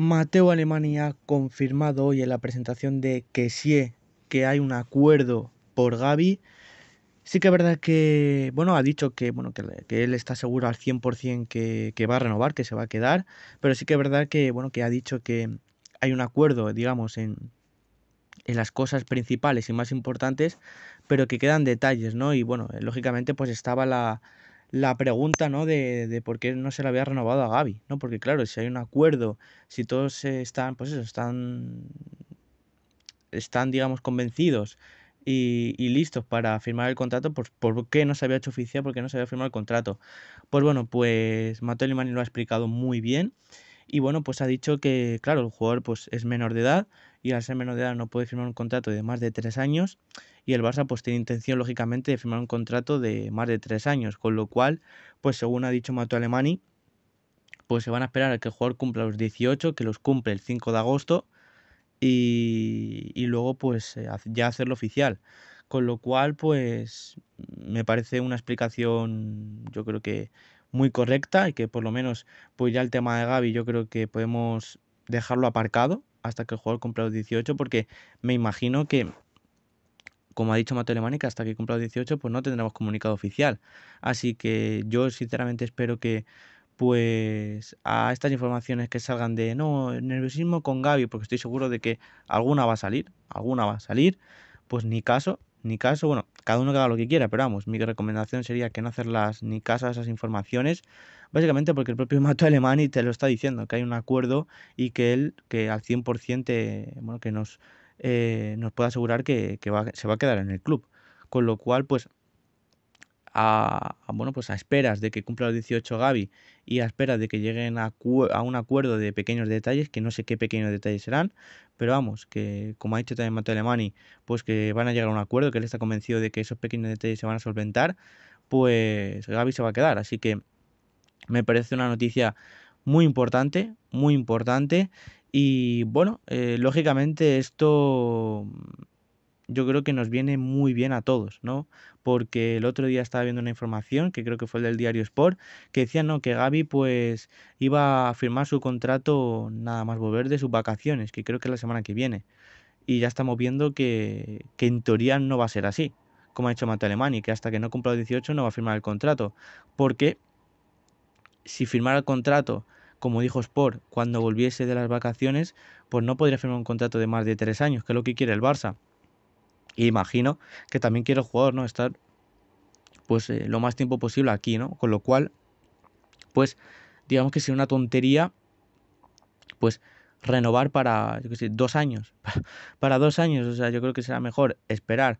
Mateo Alemania ha confirmado hoy en la presentación de que sí, que hay un acuerdo por Gaby. Sí que es verdad que, bueno, ha dicho que, bueno, que, él está seguro al 100% que, que va a renovar, que se va a quedar, pero sí que es verdad que, bueno, que ha dicho que hay un acuerdo, digamos, en, en las cosas principales y más importantes, pero que quedan detalles, ¿no? Y bueno, lógicamente pues estaba la, la pregunta ¿no? De, de, por qué no se le había renovado a Gaby, ¿no? Porque claro, si hay un acuerdo, si todos están, pues eso, están, están digamos, convencidos y, listos para firmar el contrato, pues ¿por qué no se había hecho oficial? ¿Por qué no se había firmado el contrato? Pues bueno, pues Mateo lo ha explicado muy bien y bueno, pues ha dicho que, claro, el jugador pues es menor de edad y al ser menor de edad no puede firmar un contrato de más de tres años y el Barça pues tiene intención lógicamente de firmar un contrato de más de tres años, con lo cual, pues según ha dicho Mato Alemani, pues se van a esperar a que el jugador cumpla los 18, que los cumple el 5 de agosto y, y luego pues eh, ya hacerlo oficial. Con lo cual, pues me parece una explicación, yo creo que muy correcta y que por lo menos pues ya el tema de Gaby yo creo que podemos dejarlo aparcado hasta que el jugador cumpla los 18 porque me imagino que como ha dicho Mateo Alemán, hasta que he comprado 18 pues no tendremos comunicado oficial. Así que yo sinceramente espero que pues a estas informaciones que salgan de no, nerviosismo con Gaby, porque estoy seguro de que alguna va a salir, alguna va a salir, pues ni caso, ni caso, bueno, cada uno que haga lo que quiera, pero vamos, mi recomendación sería que no hacerlas ni caso a esas informaciones, básicamente porque el propio Mato Alemani te lo está diciendo, que hay un acuerdo y que él, que al 100% bueno, que nos eh, nos puede asegurar que, se va a quedar en el club. Con lo cual, pues a, bueno, pues a esperas de que cumpla los 18 Gaby y a esperas de que lleguen a, un acuerdo de pequeños detalles, que no sé qué pequeños detalles serán, pero vamos, que como ha dicho también Mateo Alemani, pues que van a llegar a un acuerdo, que él está convencido de que esos pequeños detalles se van a solventar, pues Gaby se va a quedar. Así que me parece una noticia muy importante, muy importante y bueno, eh, lógicamente esto mm, yo creo que nos viene muy bien a todos, ¿no? Porque el otro día estaba viendo una información, que creo que fue del diario Sport, que decía, ¿no? Que Gaby pues iba a firmar su contrato nada más volver de sus vacaciones, que creo que es la semana que viene. Y ya estamos viendo que, que en teoría no va a ser así, como ha hecho Mateo y que hasta que no cumpla los 18 no va a firmar el contrato. Porque si firmara el contrato como dijo Sport, cuando volviese de las vacaciones, pues no podría firmar un contrato de más de tres años, que es lo que quiere el Barça. Y imagino que también quiere el jugador, ¿no? Estar pues eh, lo más tiempo posible aquí, ¿no? Con lo cual, pues digamos que sería una tontería, pues renovar para, yo sé, dos años. para dos años, o sea, yo creo que será mejor esperar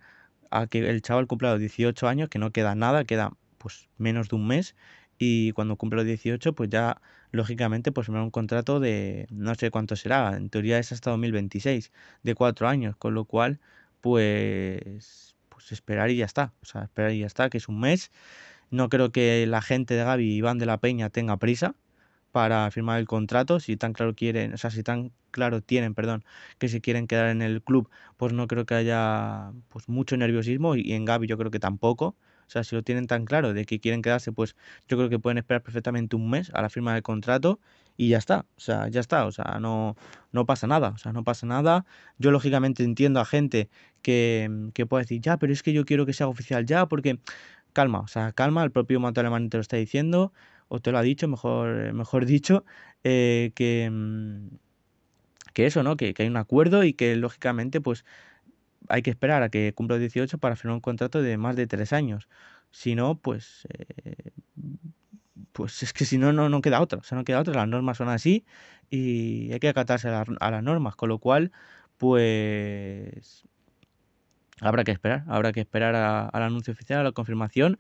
a que el chaval cumpla los 18 años, que no queda nada, queda pues menos de un mes, y cuando cumplo los 18 pues ya lógicamente pues me da un contrato de no sé cuánto será, en teoría es hasta 2026, de cuatro años, con lo cual pues, pues esperar y ya está, o sea, esperar y ya está, que es un mes. No creo que la gente de Gaby y Iván de la Peña tenga prisa, para firmar el contrato, si tan claro quieren, o sea, si tan claro tienen, perdón, que se quieren quedar en el club, pues no creo que haya pues mucho nerviosismo y en Gaby yo creo que tampoco. O sea, si lo tienen tan claro de que quieren quedarse, pues yo creo que pueden esperar perfectamente un mes a la firma del contrato y ya está. O sea, ya está. O sea, no, no pasa nada. O sea, no pasa nada. Yo lógicamente entiendo a gente que, que pueda decir, ya, pero es que yo quiero que sea oficial ya, porque calma, o sea, calma, el propio Mato Alemán te lo está diciendo o te lo ha dicho, mejor, mejor dicho, eh, que, mm, que eso, ¿no? Que, hay un acuerdo y que lógicamente pues hay que esperar a que cumpla 18 para firmar un contrato de más de tres años. Si no, pues, eh, pues es que si no, no, no queda otra. O sea, no queda otra. Las normas son así y hay que acatarse a, a las normas. Con lo cual, pues habrá que esperar, habrá que esperar al anuncio oficial, a la confirmación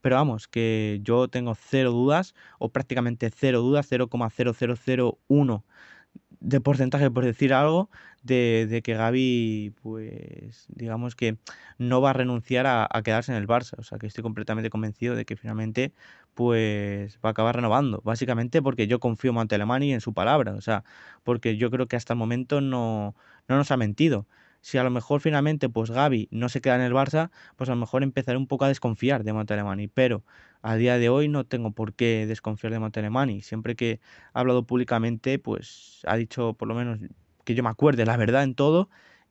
pero vamos, que yo tengo cero dudas, o prácticamente cero dudas, 0,0001 de porcentaje, por decir algo, de, que Gaby, pues, digamos que no va a renunciar a, quedarse en el Barça. O sea, que estoy completamente convencido de que finalmente, pues, va a acabar renovando. Básicamente porque yo confío en Montalemani y en su palabra. O sea, porque yo creo que hasta el momento no, no nos ha mentido si a lo mejor finalmente pues Gaby no se queda en el Barça, pues a lo mejor empezaré un poco a desconfiar de Mateo pero a día de hoy no tengo por qué desconfiar de Mateo Siempre que ha hablado públicamente, pues ha dicho por lo menos que yo me acuerde la verdad en todo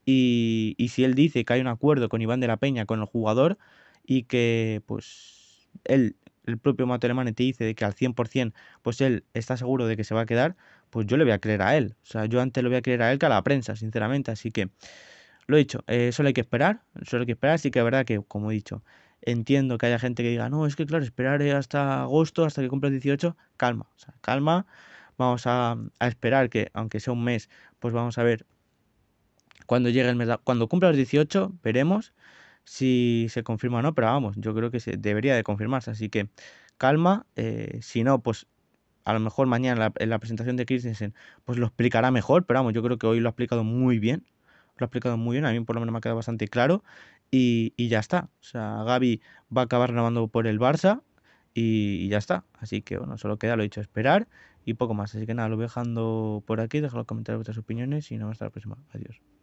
y, si él dice que hay un acuerdo con Iván de la Peña, con el jugador y que pues él el propio Mateo te dice de que al 100% pues él está seguro de que se va a quedar, pues yo le voy a creer a él. O sea, yo antes le voy a creer a él que a la prensa, sinceramente. Así que lo he dicho, eh, solo hay que esperar, solo hay que esperar, así que verdad que, como he dicho, entiendo que haya gente que diga, no, es que claro, esperar eh, hasta agosto, hasta que cumpla 18, calma, calma, vamos a, a, esperar que, aunque sea un mes, pues vamos a ver cuando llegue el mes, cuando cumpla los 18, veremos si se confirma o no, pero vamos, yo creo que se, debería de confirmarse, así que calma, eh, si no, pues a lo mejor mañana en la, presentación de Christensen, pues lo explicará mejor, pero vamos, yo creo que hoy lo ha explicado muy bien, lo ha explicado muy bien, a mí por lo menos me ha quedado bastante claro y, y ya está. O sea, Gaby va a acabar renovando por el Barça y, ya está. Así que bueno, solo queda lo dicho, esperar y poco más. Así que nada, lo voy dejando por aquí, dejo comentar los comentarios vuestras opiniones y nos vemos hasta la próxima. Adiós.